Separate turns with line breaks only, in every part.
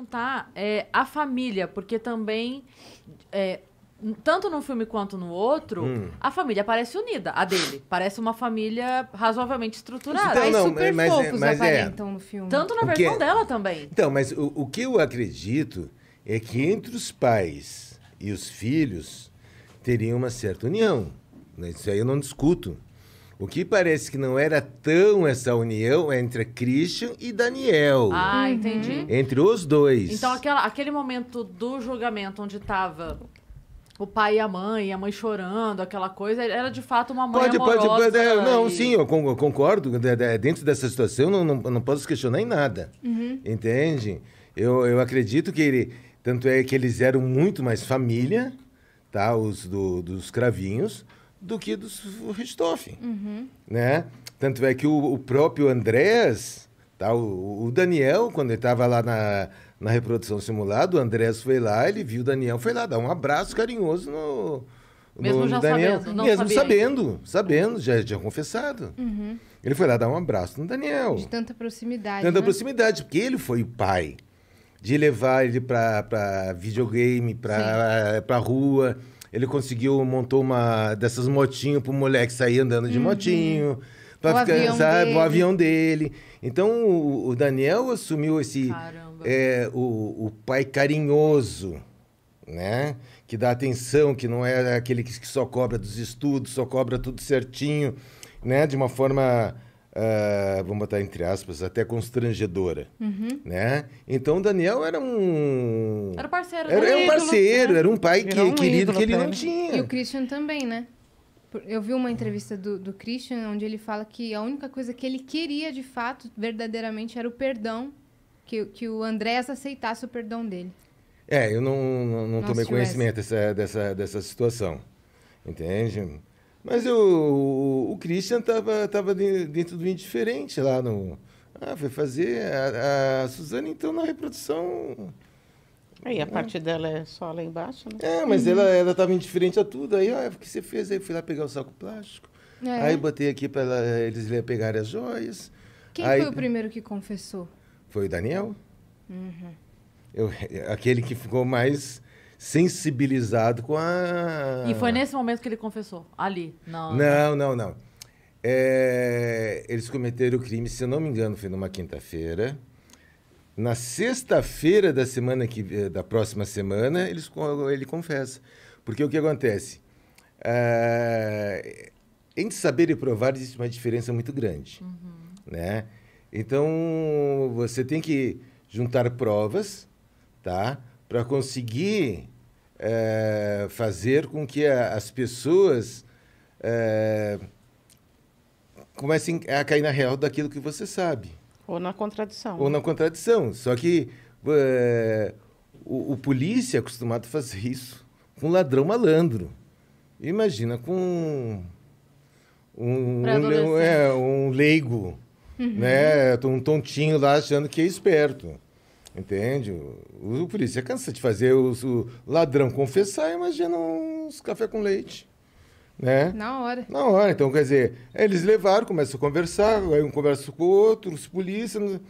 perguntar é, a família, porque também. É, tanto num filme quanto no outro, hum. a família parece unida, a dele. Parece uma família razoavelmente estruturada. Então, não, super mas, é, mas é. aparentam é, no filme. Tanto na versão é, dela também.
Então, mas o, o que eu acredito é que entre os pais e os filhos teria uma certa união. Né? Isso aí eu não discuto. O que parece que não era tão essa união entre Christian e Daniel.
Ah, uhum. entendi.
Entre os dois. Então, aquela,
aquele momento do julgamento onde tava o pai e a mãe, a mãe chorando, aquela coisa, era de fato uma mãe pode, amorosa. Pode, pode, é, não, e... sim,
eu concordo. É, é, dentro dessa situação, não, não, não posso questionar em nada. Uhum. Entende? Eu, eu acredito que ele... Tanto é que eles eram muito mais família, tá? Os do, dos cravinhos do que do Ristoffen, uhum. né? Tanto é que o, o próprio Andrés, tá? o, o Daniel, quando ele estava lá na, na reprodução simulada, o Andrés foi lá, ele viu o Daniel, foi lá dar um abraço carinhoso no,
mesmo no Daniel. Sabendo, mesmo sabendo,
sabendo, já tinha confessado. Uhum. Ele foi lá dar um abraço no Daniel. De
tanta proximidade. Tanta né?
proximidade, porque ele foi o pai de levar ele para videogame, para rua ele conseguiu, montou uma dessas motinho pro moleque sair andando de uhum. motinho. Pra o ficar, avião sabe, dele. o avião dele. Então, o, o Daniel assumiu esse... É, o, o pai carinhoso, né? Que dá atenção, que não é aquele que, que só cobra dos estudos, só cobra tudo certinho, né? De uma forma Uh, vamos botar entre aspas, até constrangedora, uhum. né? Então o Daniel era um... Era parceiro. Era, era um parceiro, né? era um pai que, um querido que ele não tinha. E o
Christian também, né? Eu vi uma entrevista do, do Christian onde ele fala que a única coisa que ele queria, de fato, verdadeiramente, era o perdão, que, que o Andrés aceitasse o perdão dele.
É, eu não, não, não tomei conhecimento dessa, dessa, dessa situação, entende? Mas eu, o Christian estava tava dentro do indiferente lá no. Ah, foi fazer. A, a Suzana, então, na reprodução.
Aí a é. parte dela é só lá embaixo, né? É, mas uhum. ela,
ela tava indiferente a tudo. Aí, ah, o que você fez? Aí fui lá pegar o saco plástico. É. Aí botei aqui para eles pegarem as joias. Quem aí, foi o
primeiro que confessou?
Foi o Daniel. Uhum. Eu, aquele que ficou mais sensibilizado com a. E foi
nesse momento que ele confessou, ali. Não, não,
não. não. É... Eles cometeram o crime, se eu não me engano, foi numa quinta-feira. Na sexta-feira da semana que, eh, da próxima semana, eles, ele confessa. Porque o que acontece? É... Entre saber e provar existe uma diferença muito grande. Uhum. Né? Então, você tem que juntar provas, tá? para conseguir é, fazer com que a, as pessoas é, comecem a cair na real daquilo que você sabe.
Ou na contradição. Ou na
contradição. Só que é, o, o, polícia é acostumado a fazer isso com um ladrão malandro. Imagina com um, um, é, um leigo, né? uhum. né? um tontinho lá achando que é esperto. Entende? O, o polícia é cansa de fazer os, o ladrão confessar, imagina uns café com leite. Né? Na hora. Na hora. Então, quer dizer, eles levaram, começam a conversar, aí um conversa com o outro, os polícias,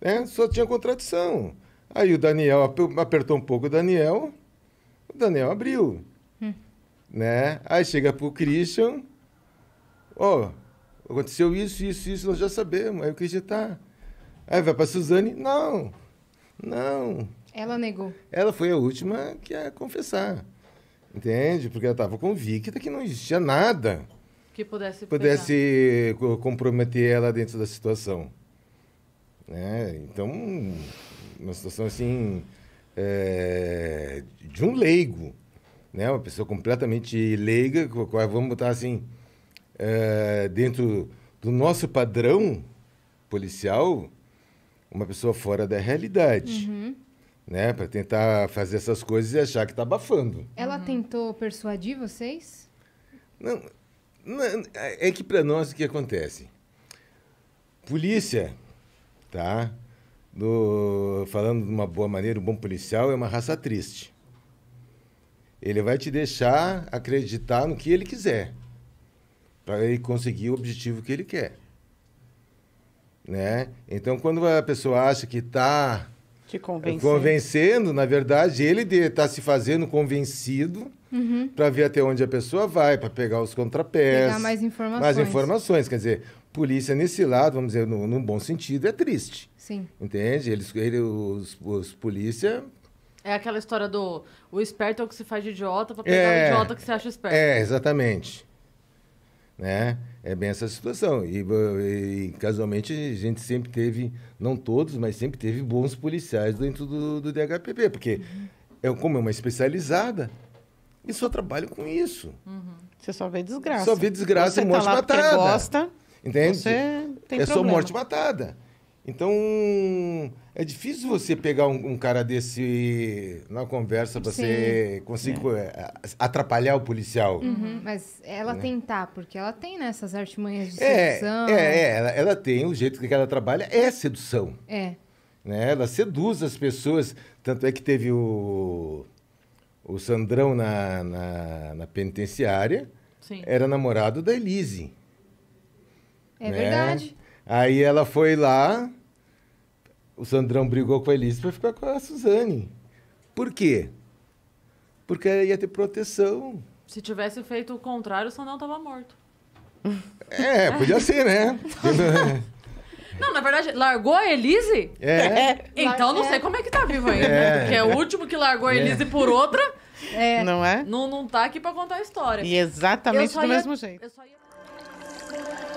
né? Só tinha contradição. Aí o Daniel apertou um pouco o Daniel, o Daniel abriu. Hum. Né? Aí chega pro Christian, ó, oh, aconteceu isso, isso, isso, nós já sabemos. Aí o Christian tá. Aí vai pra Suzane, não. Não.
Ela negou.
Ela foi a última que a confessar. Entende? Porque ela estava convicta que não existia nada que pudesse, pudesse comprometer ela dentro da situação. Né? Então, uma situação assim, é, de um leigo, né? uma pessoa completamente leiga, vamos botar assim, é, dentro do nosso padrão policial, uma pessoa fora da realidade. Uhum. Né, para tentar fazer essas coisas e achar que está abafando.
Ela uhum. tentou persuadir vocês?
Não, não é que para nós o que acontece? Polícia, tá? Do, falando de uma boa maneira, um bom policial é uma raça triste. Ele vai te deixar acreditar no que ele quiser, para ele conseguir o objetivo que ele quer né? Então, quando a pessoa acha que está
convencendo. convencendo.
na verdade, ele está se fazendo convencido uhum. para ver até onde a pessoa vai, para pegar os contrapés. Pegar mais informações. Mais informações, quer dizer, polícia nesse lado, vamos dizer, no, num bom sentido, é triste. Sim. Entende? Eles, ele, os, os polícia
é aquela história do o esperto é o que se faz de idiota para pegar é, o idiota que se acha esperto. É,
exatamente né? É bem essa situação. E, e, casualmente a gente sempre teve, não todos, mas sempre teve bons policiais dentro do, do DHPP, porque uhum. é como é uma especializada e só trabalha com isso.
Uhum. Você só vê desgraça. Só vê desgraça Você e tá morte tá lá matada. Gosta,
entende? Você tem é problema. só morte matada. Então é difícil você pegar um, um cara desse na conversa você conseguir é. é. atrapalhar o policial. Uhum, uhum,
mas ela né? tentar, porque ela tem né, essas artimanhas de é, é sedução. É,
é ela, ela, tem, o jeito que ela trabalha é sedução. É. Né? Ela seduz as pessoas. Tanto é que teve o, o Sandrão na, na, na penitenciária, Sim. era namorado da Elise. É né? verdade. Aí ela foi lá o Sandrão brigou com a Elise para ficar com a Suzane. Por quê? Porque ia ter proteção. Se tivesse
feito o contrário, o Sandrão tava morto.
É, podia ser, né?
Não, na verdade, largou a Elise? É. é. Então não é. sei como é que tá vivo ainda, é. né? Porque é o último que largou a Elise é. por outra. É. Não é? Não, não tá aqui pra contar a história. E exatamente do ia... mesmo jeito. Eu só ia...